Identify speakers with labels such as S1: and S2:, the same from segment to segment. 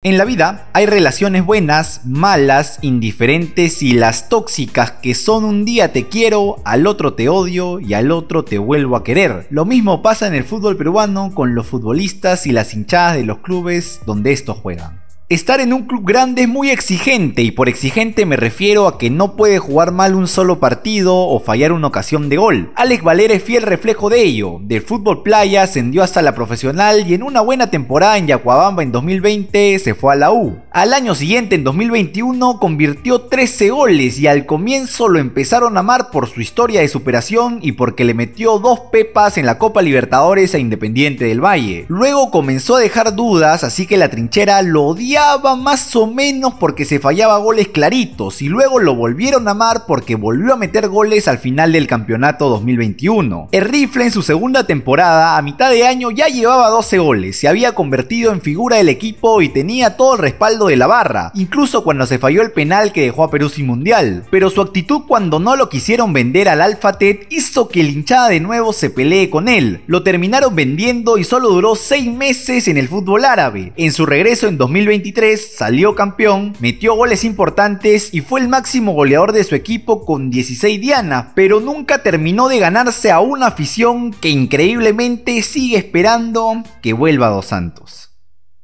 S1: En la vida hay relaciones buenas, malas, indiferentes y las tóxicas que son un día te quiero, al otro te odio y al otro te vuelvo a querer. Lo mismo pasa en el fútbol peruano con los futbolistas y las hinchadas de los clubes donde estos juegan. Estar en un club grande es muy exigente y por exigente me refiero a que no puede jugar mal un solo partido o fallar una ocasión de gol. Alex Valera es fiel reflejo de ello. Del fútbol playa ascendió hasta la profesional y en una buena temporada en Yacuabamba en 2020 se fue a la U. Al año siguiente, en 2021, convirtió 13 goles y al comienzo lo empezaron a amar por su historia de superación y porque le metió dos pepas en la Copa Libertadores a Independiente del Valle. Luego comenzó a dejar dudas, así que la trinchera lo odiaba más o menos porque se fallaba goles claritos y luego lo volvieron a amar porque volvió a meter goles al final del campeonato 2021. El rifle en su segunda temporada, a mitad de año, ya llevaba 12 goles, se había convertido en figura del equipo y tenía todo el respaldo de la barra, incluso cuando se falló el penal que dejó a Perú sin mundial. Pero su actitud cuando no lo quisieron vender al Alfatet hizo que el hinchada de nuevo se pelee con él. Lo terminaron vendiendo y solo duró 6 meses en el fútbol árabe. En su regreso en 2021, salió campeón, metió goles importantes y fue el máximo goleador de su equipo con 16 diana pero nunca terminó de ganarse a una afición que increíblemente sigue esperando que vuelva a Dos Santos.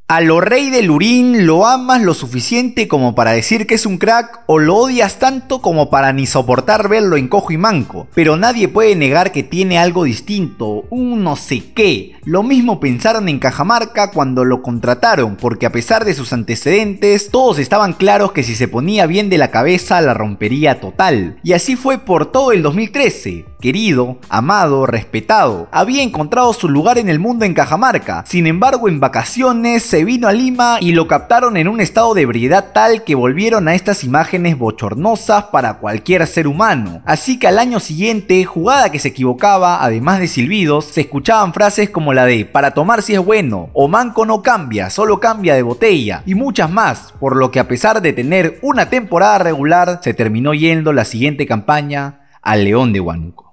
S1: A lo rey de Lurín lo amas lo suficiente como para decir que es un crack o lo odias tanto como para ni soportar verlo en cojo y manco, pero nadie puede negar que tiene algo distinto, un no sé qué. Lo mismo pensaron en Cajamarca cuando lo contrataron, porque a pesar de sus antecedentes, todos estaban claros que si se ponía bien de la cabeza la rompería total. Y así fue por todo el 2013 querido, amado, respetado. Había encontrado su lugar en el mundo en Cajamarca. Sin embargo, en vacaciones se vino a Lima y lo captaron en un estado de ebriedad tal que volvieron a estas imágenes bochornosas para cualquier ser humano. Así que al año siguiente, jugada que se equivocaba, además de silbidos, se escuchaban frases como la de para tomar si es bueno o manco no cambia, solo cambia de botella y muchas más, por lo que a pesar de tener una temporada regular, se terminó yendo la siguiente campaña al León de Huánuco.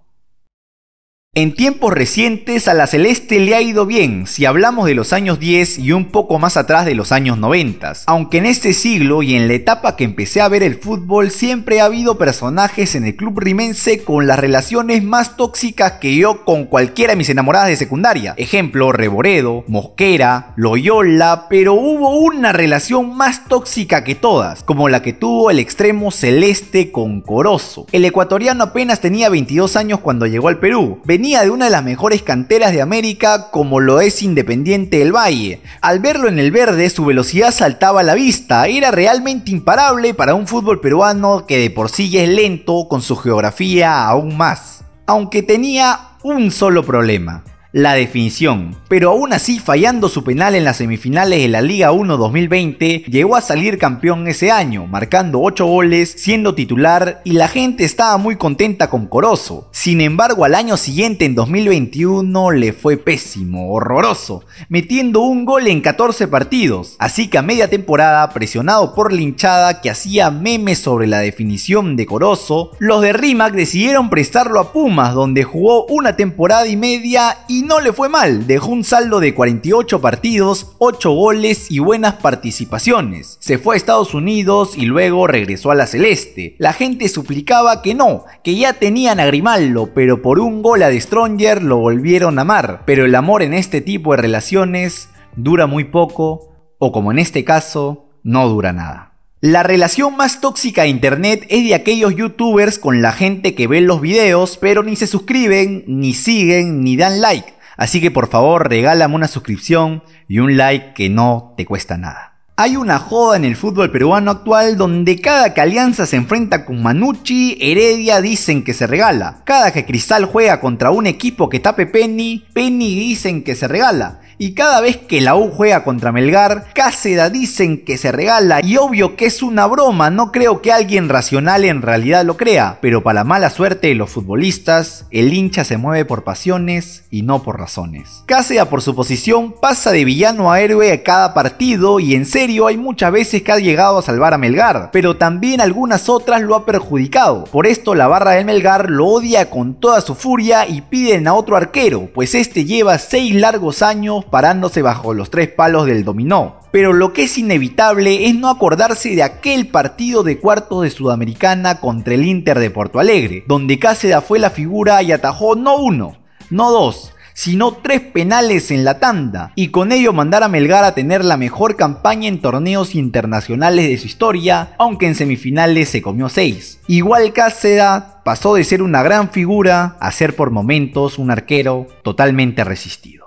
S1: En tiempos recientes a la Celeste le ha ido bien si hablamos de los años 10 y un poco más atrás de los años 90, aunque en este siglo y en la etapa que empecé a ver el fútbol siempre ha habido personajes en el club rimense con las relaciones más tóxicas que yo con cualquiera de mis enamoradas de secundaria, ejemplo Reboredo, Mosquera, Loyola, pero hubo una relación más tóxica que todas, como la que tuvo el extremo Celeste con Corozo. El ecuatoriano apenas tenía 22 años cuando llegó al Perú, venía de una de las mejores canteras de América como lo es Independiente del Valle. Al verlo en el verde su velocidad saltaba a la vista, era realmente imparable para un fútbol peruano que de por sí es lento con su geografía aún más. Aunque tenía un solo problema la definición. Pero aún así, fallando su penal en las semifinales de la Liga 1 2020, llegó a salir campeón ese año, marcando 8 goles, siendo titular y la gente estaba muy contenta con Corozo. Sin embargo, al año siguiente, en 2021, le fue pésimo, horroroso, metiendo un gol en 14 partidos. Así que a media temporada, presionado por la hinchada que hacía memes sobre la definición de Corozo, los de Rimac decidieron prestarlo a Pumas, donde jugó una temporada y media y no le fue mal, dejó un saldo de 48 partidos, 8 goles y buenas participaciones. Se fue a Estados Unidos y luego regresó a la Celeste. La gente suplicaba que no, que ya tenían a Grimaldo, pero por un gol a De Stronger lo volvieron a amar. Pero el amor en este tipo de relaciones dura muy poco, o como en este caso, no dura nada. La relación más tóxica de internet es de aquellos youtubers con la gente que ven los videos, pero ni se suscriben, ni siguen, ni dan like. Así que por favor regálame una suscripción y un like que no te cuesta nada. Hay una joda en el fútbol peruano actual donde cada que Alianza se enfrenta con Manucci, Heredia dicen que se regala. Cada que Cristal juega contra un equipo que tape Penny, Penny dicen que se regala. Y cada vez que la U juega contra Melgar, Cáceda dicen que se regala y obvio que es una broma, no creo que alguien racional en realidad lo crea, pero para mala suerte de los futbolistas, el hincha se mueve por pasiones y no por razones. Cáceda por su posición pasa de villano a héroe a cada partido y en serio hay muchas veces que ha llegado a salvar a Melgar, pero también algunas otras lo ha perjudicado. Por esto la barra de Melgar lo odia con toda su furia y piden a otro arquero, pues este lleva 6 largos años parándose bajo los tres palos del dominó. Pero lo que es inevitable es no acordarse de aquel partido de cuarto de Sudamericana contra el Inter de Porto Alegre, donde Caseda fue la figura y atajó no uno, no dos, sino tres penales en la tanda, y con ello mandar a Melgar a tener la mejor campaña en torneos internacionales de su historia, aunque en semifinales se comió seis. Igual Caseda pasó de ser una gran figura a ser por momentos un arquero totalmente resistido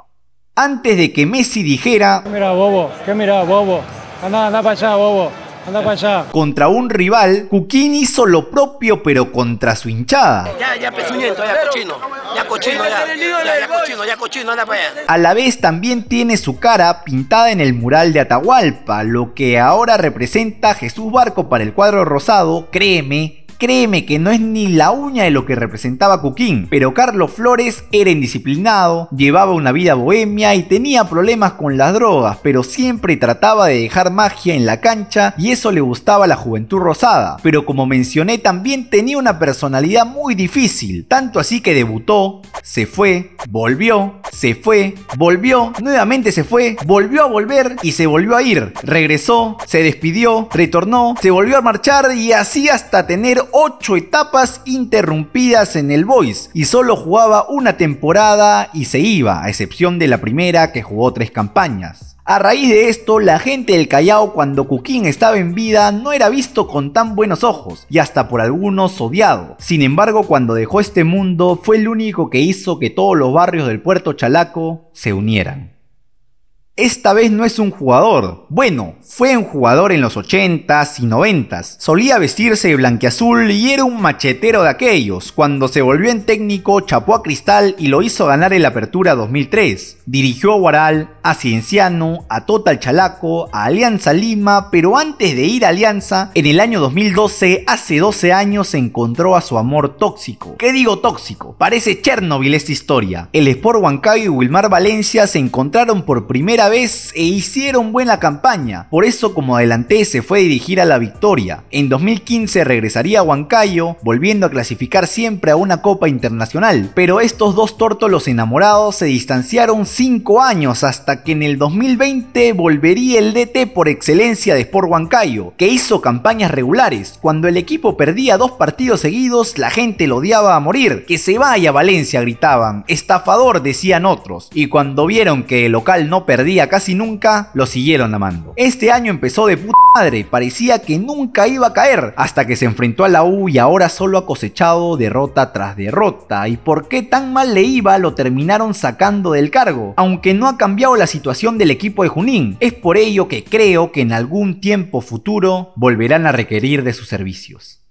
S1: antes de que Messi dijera... Mira, bobo, ¿qué mira, bobo? anda allá, bobo. Anda allá. Contra un rival, Cuquín hizo lo propio pero contra su hinchada. Ya, ya, ya, cochino. Ya, cochino, ya, cochino, ya, cochino, anda para allá. A la vez también tiene su cara pintada en el mural de Atahualpa, lo que ahora representa Jesús Barco para el cuadro rosado, créeme, Créeme que no es ni la uña de lo que representaba Cuquín, pero Carlos Flores era indisciplinado, llevaba una vida bohemia y tenía problemas con las drogas, pero siempre trataba de dejar magia en la cancha y eso le gustaba a la juventud rosada. Pero como mencioné, también tenía una personalidad muy difícil, tanto así que debutó, se fue, volvió, se fue, volvió, nuevamente se fue, volvió a volver y se volvió a ir. Regresó, se despidió, retornó, se volvió a marchar y así hasta tener 8 etapas interrumpidas en el Boys y solo jugaba una temporada y se iba, a excepción de la primera que jugó 3 campañas. A raíz de esto, la gente del Callao cuando Cuquín estaba en vida no era visto con tan buenos ojos y hasta por algunos odiado. Sin embargo, cuando dejó este mundo fue el único que hizo que todos los barrios del puerto Chalaco se unieran. Esta vez no es un jugador. Bueno, fue un jugador en los 80s y 90s. Solía vestirse de blanquiazul y era un machetero de aquellos. Cuando se volvió en técnico, chapó a Cristal y lo hizo ganar el Apertura 2003. Dirigió a Guaral, a Cienciano, a Total Chalaco, a Alianza Lima, pero antes de ir a Alianza, en el año 2012, hace 12 años, se encontró a su amor tóxico. ¿Qué digo tóxico? Parece Chernobyl esta historia. El Sport Huancayo y Wilmar Valencia se encontraron por primera vez e hicieron buena campaña, por eso como adelante se fue dirigir a la victoria. En 2015 regresaría a Huancayo, volviendo a clasificar siempre a una Copa Internacional, pero estos dos tórtolos enamorados se distanciaron 5 años hasta que en el 2020 volvería el DT por excelencia de Sport Huancayo, que hizo campañas regulares. Cuando el equipo perdía dos partidos seguidos, la gente lo odiaba a morir. Que se vaya Valencia, gritaban. Estafador, decían otros. Y cuando vieron que el local no perdía, casi nunca, lo siguieron amando. Este año empezó de puta madre, parecía que nunca iba a caer, hasta que se enfrentó a la U y ahora solo ha cosechado derrota tras derrota. ¿Y por qué tan mal le iba? Lo terminaron sacando del cargo, aunque no ha cambiado la situación del equipo de Junín. Es por ello que creo que en algún tiempo futuro volverán a requerir de sus servicios.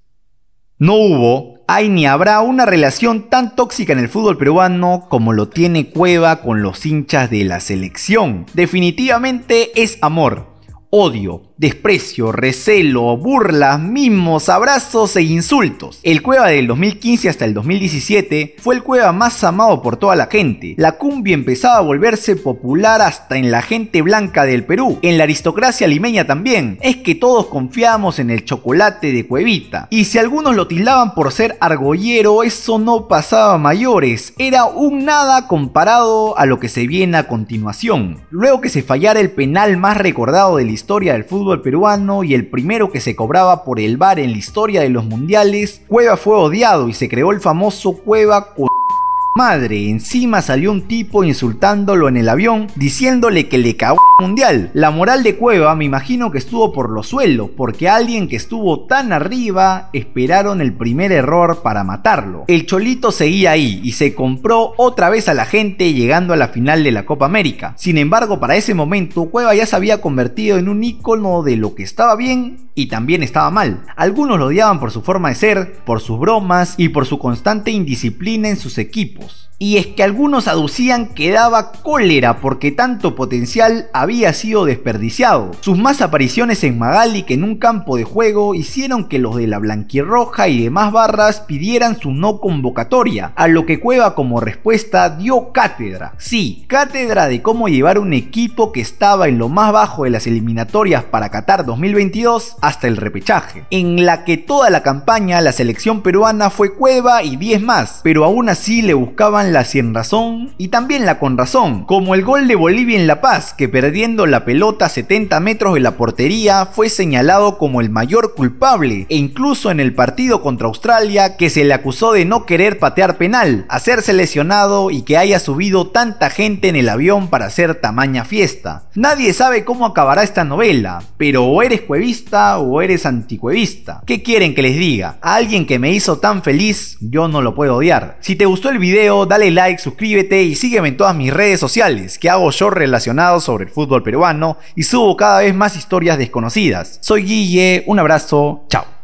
S1: No hubo, hay ni habrá una relación tan tóxica en el fútbol peruano como lo tiene Cueva con los hinchas de la selección. Definitivamente es amor, odio, desprecio, recelo, burlas, mimos, abrazos e insultos. El Cueva del 2015 hasta el 2017 fue el Cueva más amado por toda la gente. La cumbia empezaba a volverse popular hasta en la gente blanca del Perú, en la aristocracia limeña también. Es que todos confiábamos en el chocolate de Cuevita. Y si algunos lo tildaban por ser argollero, eso no pasaba a mayores. Era un nada comparado a lo que se viene a continuación. Luego que se fallara el penal más recordado de la historia del fútbol fútbol peruano y el primero que se cobraba por el bar en la historia de los mundiales, Cueva fue odiado y se creó el famoso Cueva Madre, encima salió un tipo insultándolo en el avión, diciéndole que le cagó el mundial. La moral de Cueva me imagino que estuvo por los suelos, porque alguien que estuvo tan arriba esperaron el primer error para matarlo. El Cholito seguía ahí y se compró otra vez a la gente llegando a la final de la Copa América. Sin embargo, para ese momento Cueva ya se había convertido en un ícono de lo que estaba bien y también estaba mal. Algunos lo odiaban por su forma de ser, por sus bromas y por su constante indisciplina en sus equipos y es que algunos aducían que daba cólera porque tanto potencial había sido desperdiciado. Sus más apariciones en Magali que en un campo de juego hicieron que los de la blanquirroja y demás barras pidieran su no convocatoria, a lo que Cueva como respuesta dio cátedra. Sí, cátedra de cómo llevar un equipo que estaba en lo más bajo de las eliminatorias para Qatar 2022 hasta el repechaje, en la que toda la campaña la selección peruana fue Cueva y 10 más, pero aún así le buscaban la sin razón y también la con razón, como el gol de Bolivia en La Paz, que perdiendo la pelota 70 metros de la portería fue señalado como el mayor culpable, e incluso en el partido contra Australia, que se le acusó de no querer patear penal, hacerse lesionado y que haya subido tanta gente en el avión para hacer tamaña fiesta. Nadie sabe cómo acabará esta novela, pero o eres cuevista o eres anticuevista. ¿Qué quieren que les diga? A alguien que me hizo tan feliz, yo no lo puedo odiar. Si te gustó el video, dale like, suscríbete y sígueme en todas mis redes sociales que hago yo relacionado sobre el fútbol peruano y subo cada vez más historias desconocidas. Soy Guille, un abrazo, chao.